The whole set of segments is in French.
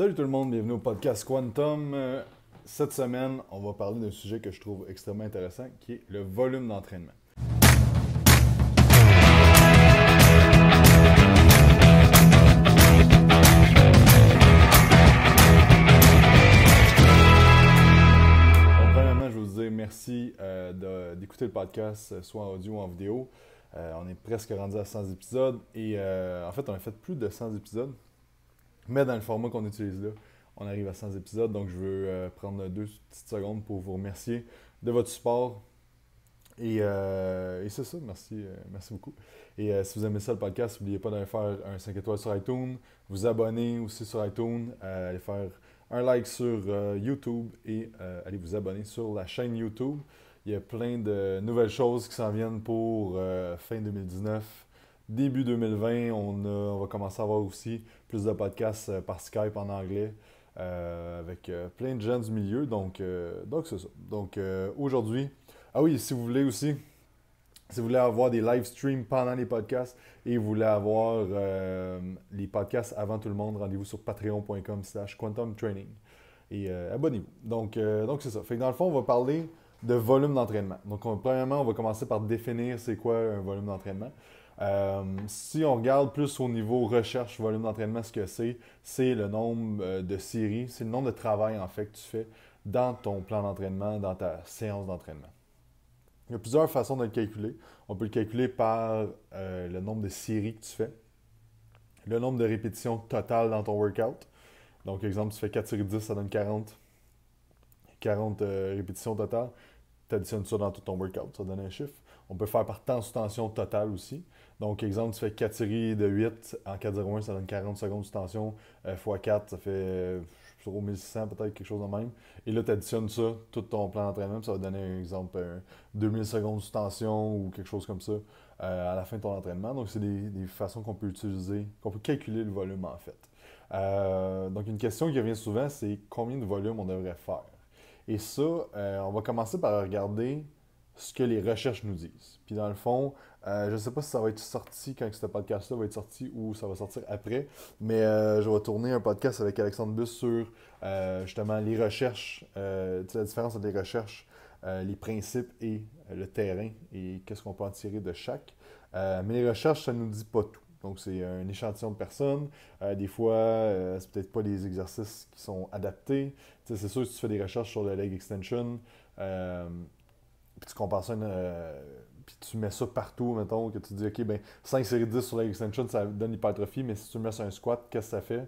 Salut tout le monde, bienvenue au podcast Quantum. Euh, cette semaine, on va parler d'un sujet que je trouve extrêmement intéressant, qui est le volume d'entraînement. Premièrement, je vous merci euh, d'écouter le podcast, euh, soit en audio ou en vidéo. on est presque rendu à 100 épisodes et en fait, on a fait plus de 100 épisodes. Mais dans le format qu'on utilise là, on arrive à 100 épisodes. Donc, je veux euh, prendre deux petites secondes pour vous remercier de votre support. Et, euh, c'est ça. Merci, euh, merci beaucoup. Et si vous aimez ça, le podcast, n'oubliez pas d'aller faire un 5 étoiles sur iTunes, vous abonner aussi sur iTunes, aller faire un like sur YouTube et allez vous abonner sur la chaîne YouTube. Il y a plein de nouvelles choses qui s'en viennent pour fin 2019 début 2020, on, va commencer à avoir aussi plus de podcasts euh, par Skype en anglais euh, avec euh, plein de gens du milieu. Donc, donc c'est ça. Donc, aujourd'hui, ah oui, si vous voulez aussi, si vous voulez avoir des live streams pendant les podcasts et vous voulez avoir les podcasts avant tout le monde, rendez-vous sur patreon.com/slash quantum training et abonnez-vous. Donc, donc c'est ça. Fait dans le fond, on va parler de volume d'entraînement. Donc, premièrement, on va commencer par définir c'est quoi un volume d'entraînement. Euh, si on regarde plus au niveau recherche, volume d'entraînement, ce que c'est, c'est le nombre euh, de séries, c'est le nombre de travail en fait que tu fais dans ton plan d'entraînement, dans ta séance d'entraînement. Il y a plusieurs façons de le calculer. On peut le calculer par euh, le nombre de séries que tu fais, le nombre de répétitions totales dans ton workout. Donc, exemple, tu fais 4 séries 10, ça donne 40, 40 répétitions totales. Tu additionnes ça dans tout ton workout, ça donne un chiffre. On peut faire par temps tension totale aussi. Donc, exemple, tu fais 4 séries de 8 en 4,01, ça donne 40 secondes de tension. x4, euh, ça fait trouve, euh, 1600 peut-être, quelque chose de même. Et là, tu additionnes ça, tout ton plan d'entraînement, ça va donner, un exemple, 2000 secondes de tension ou quelque chose comme ça euh, à la fin de ton entraînement. Donc, c'est des, des, façons qu'on peut utiliser, qu'on peut calculer le volume en fait. donc, une question qui revient souvent, c'est combien de volume on devrait faire? Et ça, on va commencer par regarder ce que les recherches nous disent. Puis dans le fond, euh, je ne sais pas si ça va être sorti quand ce podcast-là va être sorti ou ça va sortir après, mais euh, je vais tourner un podcast avec Alexandre Bus sur euh, justement les recherches, la différence entre les recherches, les principes et le terrain et qu'est-ce qu'on peut en tirer de chaque. mais les recherches, ça ne nous dit pas tout. Donc, c'est un échantillon de personnes. des fois, euh, c'est peut-être pas les exercices qui sont adaptés. c'est sûr, si tu fais des recherches sur le leg extension, puis tu compares euh, puis tu mets ça partout, mettons, que tu dis, OK, ben 5 séries 10 sur la ça donne hypertrophie mais si tu mets sur un squat, qu'est-ce que ça fait?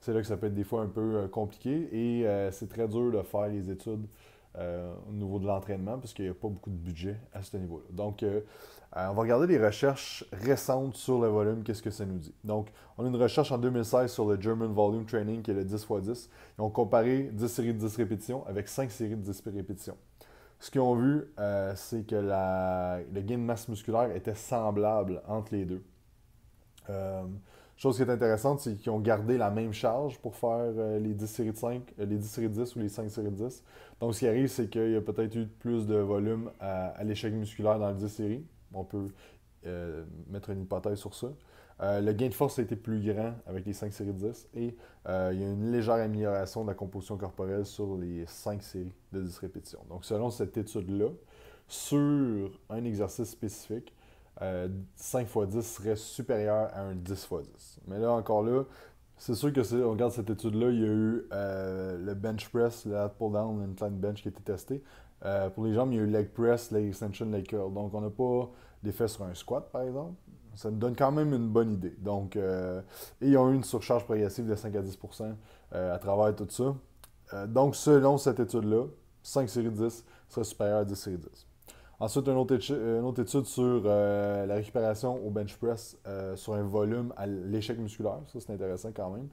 C'est là que ça peut être des fois un peu euh, compliqué et euh, c'est très dur de faire les études au niveau de l'entraînement parce qu'il n'y a pas beaucoup de budget à ce niveau-là. Donc, on va regarder les recherches récentes sur le volume, qu'est-ce que ça nous dit. Donc, on a une recherche en 2016 sur le German Volume Training qui est le 10x10. Ils ont comparé 10 séries de 10 répétitions avec 5 séries de 10 répétitions. Ce qu'ils ont vu, euh, c'est que la, le gain de masse musculaire était semblable entre les deux. Euh, chose qui est intéressante, c'est qu'ils ont gardé la même charge pour faire euh, les 10 séries de 5, les 10 séries de 10 ou les 5 séries de 10. Donc, ce qui arrive, c'est qu'il y a peut-être eu plus de volume à, à l'échec musculaire dans les 10 séries. On peut mettre une hypothèse sur ça. Euh, le gain de force a été plus grand avec les 5 séries de 10 et euh, il y a une légère amélioration de la composition corporelle sur les 5 séries de 10 répétitions. Donc, selon cette étude-là, sur un exercice spécifique, 5 x 10 serait supérieur à un 10 x 10. Mais là, encore là, c'est sûr que si on regarde cette étude-là, il y a eu euh, le bench press, le pull down, l'incline bench qui a été testé. pour les jambes, il y a eu leg press, leg extension, leg curl. Donc, on n'a pas d'effet sur un squat, par exemple ça nous donne quand même une bonne idée. Donc, euh, ils ont eu une surcharge progressive de 5 à 10 euh, à travers tout ça. Euh, donc, selon cette étude-là, 5 séries 10 serait supérieur à 10 séries 10. Ensuite, une autre, étude, sur la récupération au bench press sur un volume à l'échec musculaire. Ça, c'est intéressant quand même.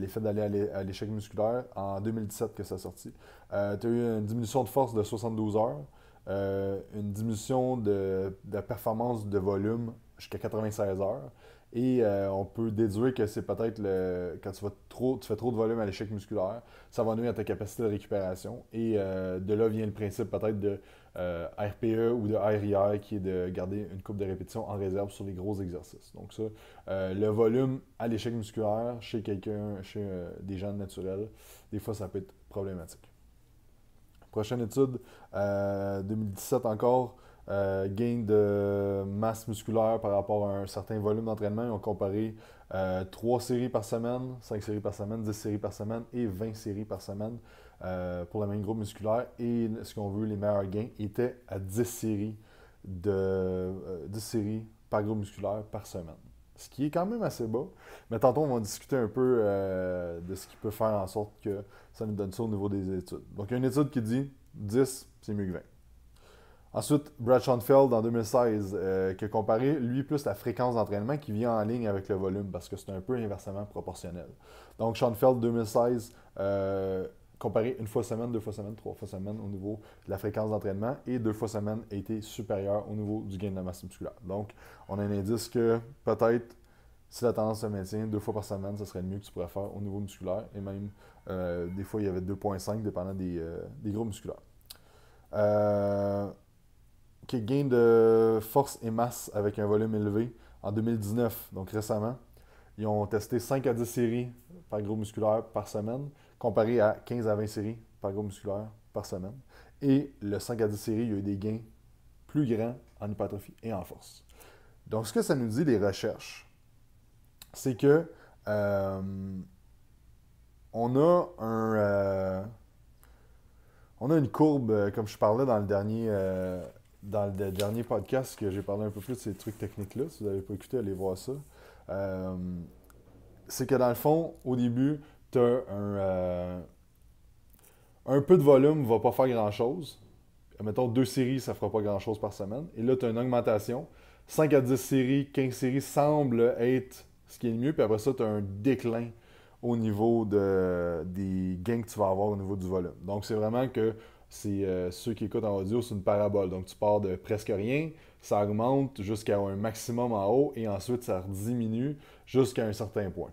L'effet d'aller à l'échec musculaire, en 2017 que ça a sorti. tu as eu une diminution de force de 72 heures. une diminution de, de, performance de volume jusqu'à 96 heures. Et euh, on peut déduire que c'est peut-être le quand tu, vas trop, tu fais trop de volume à l'échec musculaire, ça va nuire à ta capacité de récupération. Et euh, de là vient le principe peut-être de euh, RPE ou de RIR qui est de garder une coupe de répétition en réserve sur les gros exercices. Donc ça, le volume à l'échec musculaire chez quelqu'un, chez des gens naturels, des fois ça peut être problématique. Prochaine étude, 2017 encore, gains euh, gain de masse musculaire par rapport à un certain volume d'entraînement. Ils ont comparé 3 euh, séries par semaine, 5 séries par semaine, 10 séries par semaine et 20 séries par semaine euh, pour la même groupe musculaire. Et ce qu'on veut, les meilleurs gains étaient à 10 séries, de, 10 séries par groupe musculaire par semaine. Ce qui est quand même assez bas. Mais tantôt, on va discuter un peu de ce qui peut faire en sorte que ça nous donne ça au niveau des études. Donc, il y a une étude qui dit 10, c'est mieux que 20. Ensuite, Brad Schoenfeld en 2016, euh, qui a comparé, lui, plus la fréquence d'entraînement qui vient en ligne avec le volume, parce que c'est un peu inversement proportionnel. Donc, Schoenfeld, 2016, euh, comparé une fois semaine, deux fois semaine, trois fois semaine au niveau de la fréquence d'entraînement, et deux fois semaine a été supérieur au niveau du gain de la masse musculaire. Donc, on a un indice que peut-être, si la tendance se maintient, deux fois par semaine, ce serait le mieux que tu pourrais faire au niveau musculaire, et même, euh, des fois, il y avait 2,5 dépendant des, euh, des groupes musculaires. Euh, qui gain de force et masse avec un volume élevé en 2019, donc récemment. Ils ont testé 5 à 10 séries par groupe musculaire par semaine, comparé à 15 à 20 séries par groupe musculaire par semaine. Et le 5 à 10 séries, il y a eu des gains plus grands en hypertrophie et en force. Donc, ce que ça nous dit des recherches, c'est que euh, on a un. Euh, on a une courbe, euh, comme je parlais dans le dernier, dans le dernier podcast que j'ai parlé un peu plus de ces trucs techniques-là, si vous n'avez pas écouté, allez voir ça. Euh, c'est que dans le fond, au début, tu as euh, un, peu de volume ne va pas faire grand-chose. Mettons, deux séries, ça ne fera pas grand-chose par semaine. Et là, tu as une augmentation. 5 à 10 séries, 15 séries semble être ce qui est le mieux. Puis après ça, tu as un déclin au niveau de, des gains que tu vas avoir au niveau du volume. Donc, c'est vraiment que c'est euh, ceux qui écoutent en audio, c'est une parabole. Donc tu pars de presque rien, ça augmente jusqu'à un maximum en haut et ensuite ça diminue jusqu'à un certain point.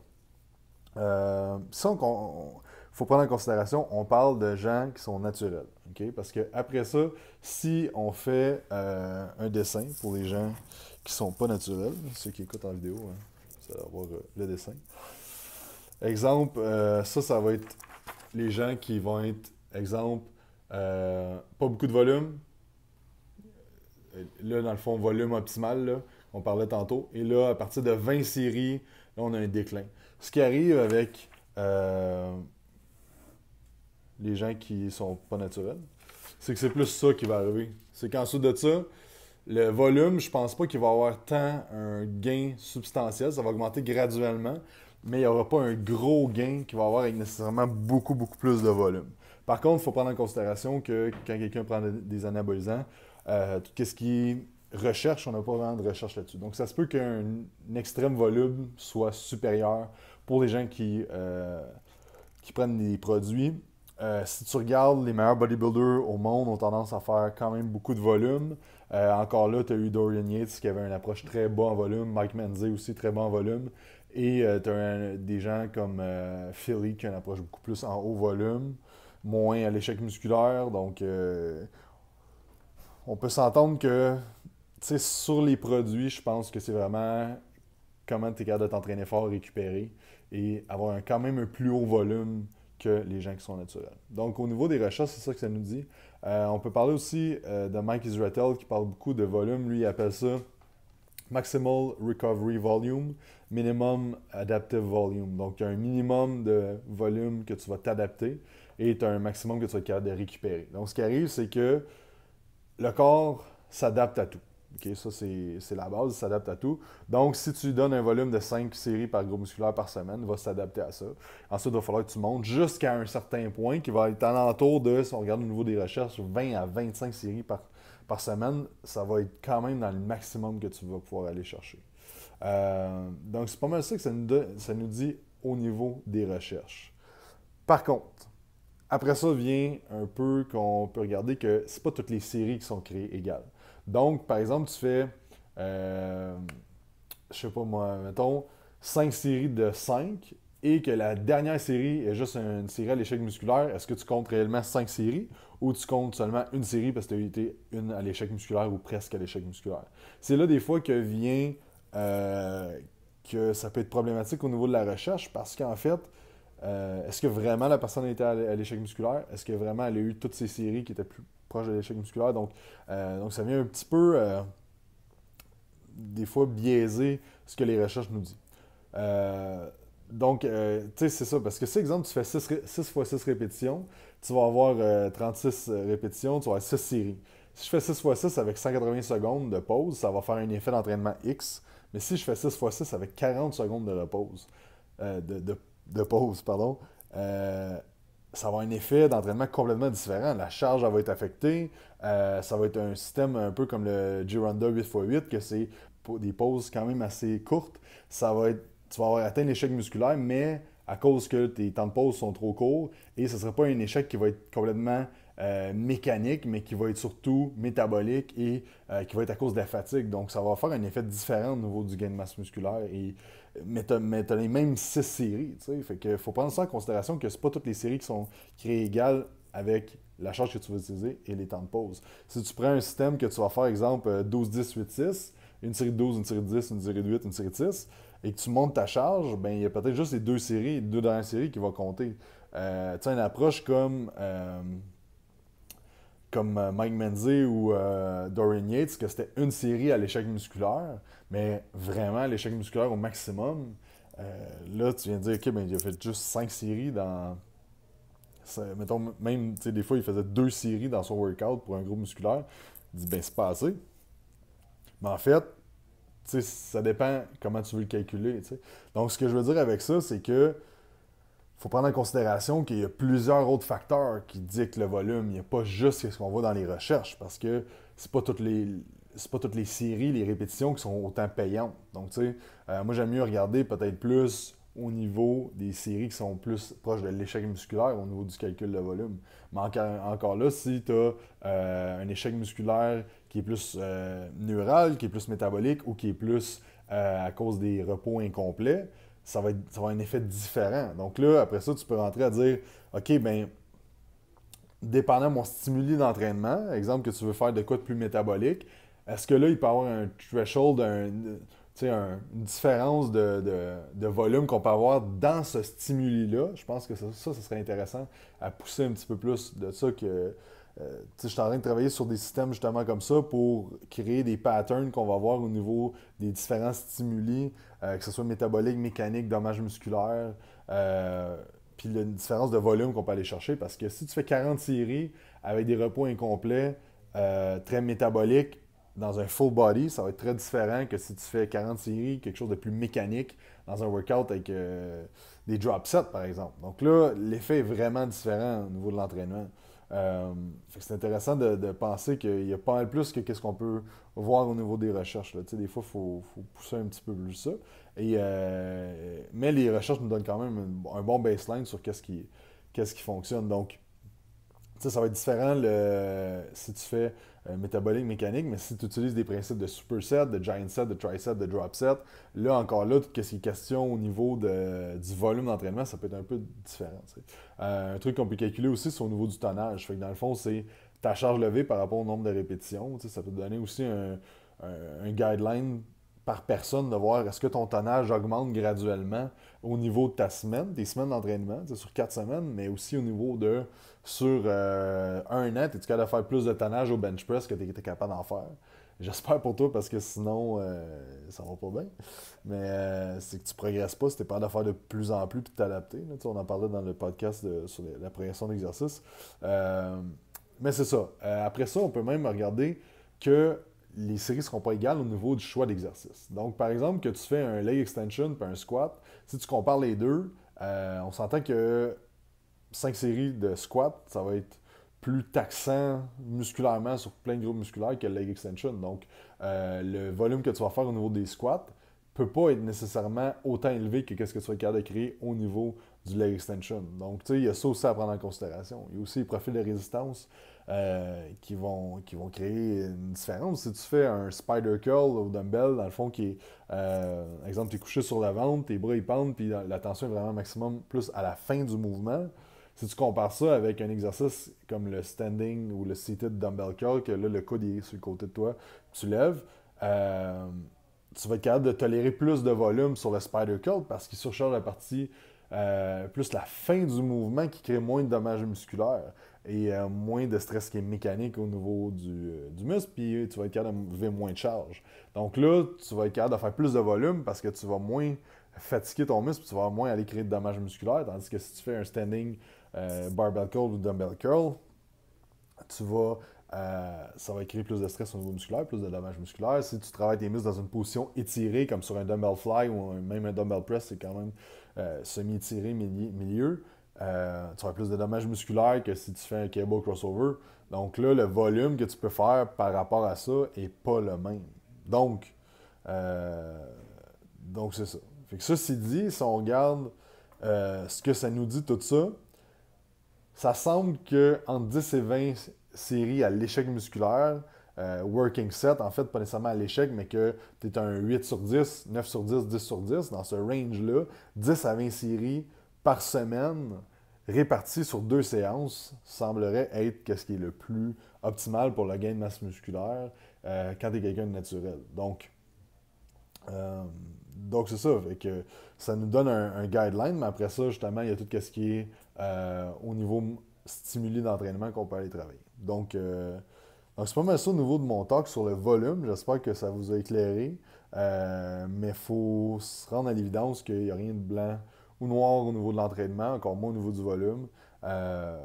Euh, ça, faut prendre en considération, on parle de gens qui sont naturels. Parce que après ça, si on fait euh, un dessin pour les gens qui ne sont pas naturels, ceux qui écoutent en vidéo, hein, ça va avoir euh, le dessin. Exemple, ça, ça va être les gens qui vont être, exemple, euh, pas beaucoup de volume. Là, dans le fond, volume optimal, on parlait tantôt. Et là, à partir de 20 séries, on a un déclin. Ce qui arrive avec euh, les gens qui sont pas naturels, c'est que c'est plus ça qui va arriver. C'est qu'ensuite de ça, le volume, je pense pas qu'il va avoir tant un gain substantiel. Ça va augmenter graduellement, mais il n'y aura pas un gros gain qui va avoir avec nécessairement beaucoup, beaucoup plus de volume. Par contre, il faut prendre en considération que quand quelqu'un prend des anabolisants, quest euh, ce qui recherche, on n'a pas vraiment de recherche là-dessus. Donc, ça se peut qu'un extrême volume soit supérieur pour les gens qui, euh, prennent des produits. Euh, si tu regardes les meilleurs bodybuilders au monde, ont tendance à faire quand même beaucoup de volume. encore là, tu as eu Dorian Yates qui avait une approche très bas en volume, Mike Menzies aussi très bas en volume. Et tu as des gens comme Philly qui a une approche beaucoup plus en haut volume moins à l'échec musculaire. Donc, euh, on peut s'entendre que sur les produits, je pense que c'est vraiment comment tu es capable de t'entraîner fort, récupérer et avoir quand même un plus haut volume que les gens qui sont naturels. Donc, au niveau des recherches, c'est ça que ça nous dit. Euh, on peut parler aussi euh, de Mike Israel qui parle beaucoup de volume. Lui, il appelle ça Maximal Recovery Volume, Minimum Adaptive Volume. Donc, il y un minimum de volume que tu vas t'adapter et tu as un maximum que tu vas être capable de récupérer. Donc, ce qui arrive, c'est que le corps s'adapte à tout. Ok, ça, c'est la base, il s'adapte à tout. Donc, si tu donnes un volume de 5 séries par groupe musculaire par semaine, il va s'adapter à ça. Ensuite, il va falloir que tu montes jusqu'à un certain point qui va être l'entour de, si on regarde au niveau des recherches, 20 à 25 séries par par semaine, ça va être quand même dans le maximum que tu vas pouvoir aller chercher. Euh, donc, c'est pas mal ça que ça nous, dit au niveau des recherches. Par contre, après ça vient un peu qu'on peut regarder que c'est pas toutes les séries qui sont créées égales. Donc, par exemple, tu fais, euh, je sais pas moi, mettons, 5 séries de 5 et que la dernière série est juste une série à l'échec musculaire, est-ce que tu comptes réellement cinq séries ou tu comptes seulement une série parce que tu as été une à l'échec musculaire ou presque à l'échec musculaire? C'est là des fois que vient euh, que ça peut être problématique au niveau de la recherche parce qu'en fait, euh, est-ce que vraiment la personne a été à l'échec musculaire? Est-ce que vraiment elle a eu toutes ces séries qui étaient plus proches de l'échec musculaire? Donc, euh, donc ça vient un petit peu, des fois, biaiser ce que les recherches nous disent. Donc, euh, tu sais, c'est ça. Parce que si, exemple, tu fais 6, 6 x 6 répétitions, tu vas avoir 36 euh, euh, répétitions, tu vas avoir 6 séries. Si je fais 6 x 6 avec 180 secondes de pause, ça va faire un effet d'entraînement X. Mais si je fais 6 x 6 avec 40 secondes de pause, euh, de, pause, pardon, ça va avoir un effet d'entraînement complètement différent. La charge, va être affectée. ça va être un système un peu comme le Gironda 8x8, que c'est des pauses quand même assez courtes. Ça va être tu vas avoir atteint l'échec musculaire, mais à cause que tes temps de pause sont trop courts, et ce ne sera pas un échec qui va être complètement euh, mécanique, mais qui va être surtout métabolique et euh, qui va être à cause de la fatigue. Donc, ça va faire un effet différent au niveau du gain de masse musculaire. Et, mais tu as, les mêmes six séries. Fait que faut prendre ça en considération que ce pas toutes les séries qui sont créées égales avec la charge que tu vas utiliser et les temps de pause. Si tu prends un système que tu vas faire, exemple, 12-10-8-6, euh, une série de 12, une série de 10, une série de 8, une série de 6, et que tu montes ta charge, ben, il y a peut-être juste les deux séries, les deux dernières séries qui vont compter. Euh, tu sais, une approche comme, euh, comme euh, Mike Menzies ou Dorian Yates, que c'était une série à l'échec musculaire, mais vraiment l'échec musculaire au maximum. là, tu viens de dire, OK, ben, il a fait juste cinq séries dans. Mettons, même, tu sais, des fois, il faisait deux séries dans son workout pour un groupe musculaire. Il dit, ben, c'est pas assez. Mais en fait, T'sais, ça dépend comment tu veux le calculer. Donc, ce que je veux dire avec ça, c'est que faut prendre en considération qu'il y a plusieurs autres facteurs qui dictent le volume. Il n'y a pas juste ce qu'on voit dans les recherches, parce que c'est pas toutes les c'est pas toutes les séries, les répétitions qui sont autant payantes. Donc, tu sais, euh, moi, j'aime mieux regarder peut-être plus au niveau des séries qui sont plus proches de l'échec musculaire au niveau du calcul de volume. Mais encore, là, si tu as euh, un échec musculaire qui est plus euh, neural, qui est plus métabolique ou qui est plus euh, à cause des repos incomplets, ça va, avoir un effet différent. Donc là, après ça, tu peux rentrer à dire OK, ben dépendant de mon stimuli d'entraînement, exemple que tu veux faire de quoi de plus métabolique, est-ce que là, il peut avoir un threshold, un, une différence de, volume qu'on peut avoir dans ce stimuli-là. Je pense que ça, ça, serait intéressant à pousser un petit peu plus de ça que. Euh, je suis en train de travailler sur des systèmes justement comme ça pour créer des patterns qu'on va voir au niveau des différents stimuli, euh, que ce soit métabolique, mécanique, dommages musculaires, euh, puis une différence de volume qu'on peut aller chercher. Parce que si tu fais 40 séries avec des repos incomplets, très métaboliques, dans un full body, ça va être très différent que si tu fais 40 séries, quelque chose de plus mécanique dans un workout avec euh, des drop sets, par exemple. Donc là, l'effet est vraiment différent au niveau de l'entraînement. Euh, c'est intéressant de, penser qu'il y a pas mal plus que ce qu'on peut voir au niveau des recherches. Des fois, il faut, pousser un petit peu plus ça. Euh, mais les recherches nous donnent quand même un, bon baseline sur qu'est-ce qui, fonctionne. Donc, ça va être différent si tu fais euh, métabolique, mécanique, mais si tu utilises des principes de superset, de giant set, de tricep, de drop set, là encore là, tout ce qui est question au niveau de, du volume d'entraînement, ça peut être un peu différent. Euh, un truc qu'on peut calculer aussi, c'est au niveau du tonnage. dans le fond, c'est ta charge levée par rapport au nombre de répétitions. Ça peut te donner aussi un, un guideline par personne de voir est-ce que ton tonnage augmente graduellement au niveau de ta semaine, des semaines d'entraînement, sur quatre semaines, mais aussi au niveau de sur euh, un an, es-tu capable de faire plus de tonnage au bench press que tu es capable d'en faire? J'espère pour toi parce que sinon, euh, ça va pas bien. Mais euh, c'est que tu progresses pas si tu pas de faire de plus en plus et de t'adapter. On en parlait dans le podcast de, sur la progression d'exercice. mais c'est ça. après ça, on peut même regarder que les séries ne seront pas égales au niveau du choix d'exercice. Donc, par exemple, que tu fais un leg extension et un squat, si tu compares les deux, euh, on s'entend que cinq séries de squat, ça va être plus taxant musculairement sur plein de groupes musculaires que le leg extension. Donc, euh, le volume que tu vas faire au niveau des squats peut pas être nécessairement autant élevé que ce que tu vas être capable de créer au niveau du leg extension. Donc, tu sais, il y a ça aussi à prendre en considération. Il y a aussi les profils de résistance. Euh, qui, vont, qui vont créer une différence. Si tu fais un spider curl au dumbbell, dans le fond, qui est, euh, exemple, tu es couché sur la ventre, tes bras ils pendent, puis la, tension est vraiment maximum plus à la fin du mouvement. Si tu compares ça avec un exercice comme le standing ou le seated dumbbell curl, que là, le coude est sur le côté de toi, tu lèves, euh, tu vas être capable de tolérer plus de volume sur le spider curl parce qu'il surcharge la partie euh, plus la fin du mouvement qui crée moins de dommages musculaires et euh, moins de stress qui est mécanique au niveau euh, du, muscle, puis tu vas être capable de lever moins de charge. Donc là, tu vas être capable de faire plus de volume parce que tu vas moins fatiguer ton muscle, puis tu vas moins aller créer de dommages musculaires, tandis que si tu fais un standing barbell curl ou dumbbell curl, tu vas ça va créer plus de stress au niveau musculaire, plus de dommages musculaires. Si tu travailles tes muscles dans une position étirée, comme sur un dumbbell fly ou même un dumbbell press, c'est quand même euh, semi-tiré milieu, euh, tu auras plus de dommages musculaires que si tu fais un cable crossover. Donc là, le volume que tu peux faire par rapport à ça n'est pas le même. Donc, euh, donc c'est ça. Fait que ceci dit, si on regarde ce que ça nous dit tout ça, ça semble que entre 10 et 20 séries à l'échec musculaire, euh, working set, en fait, pas nécessairement à l'échec, mais que tu es un 8 sur 10, 9 sur 10, 10 sur 10, dans ce range-là, 10 à 20 séries par semaine réparties sur deux séances semblerait être ce qui est le plus optimal pour le gain de masse musculaire euh, quand tu es quelqu'un de naturel. Donc, euh, donc c'est ça. Fait que ça nous donne un, un, guideline, mais après ça, justement, il y a tout ce qui est au niveau stimulé d'entraînement qu'on peut aller travailler. Donc, ah, c'est pas mal ça au niveau de mon talk sur le volume. J'espère que ça vous a éclairé. Euh, mais il faut se rendre à l'évidence qu'il n'y a rien de blanc ou noir au niveau de l'entraînement, encore moins au niveau du volume. Euh,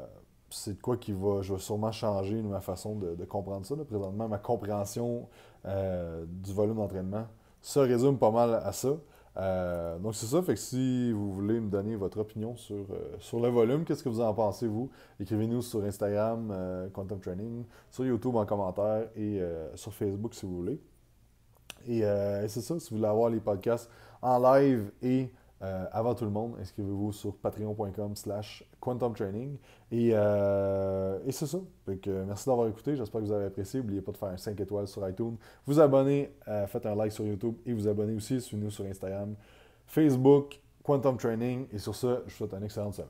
c'est de quoi qui va, je vais sûrement changer ma façon de, comprendre ça. Présentement, ma compréhension euh, du volume d'entraînement se résume pas mal à ça. Euh, donc c'est ça, fait que si vous voulez me donner votre opinion sur, euh, sur le volume, qu'est-ce que vous en pensez vous? Écrivez-nous sur Instagram, euh, Quantum Training, sur YouTube en commentaire et sur Facebook si vous voulez. Et, et c'est ça, si vous voulez avoir les podcasts en live et euh, avant tout le monde, inscrivez-vous sur patreon.com slash quantumtraining. Et, euh, et c'est ça. Euh, merci d'avoir écouté. J'espère que vous avez apprécié. N'oubliez pas de faire un 5 étoiles sur iTunes. Vous abonnez, faites un like sur YouTube et vous abonnez aussi. Suivez-nous sur Instagram, Facebook, Quantum Training. Et sur ce, je vous souhaite une excellente semaine.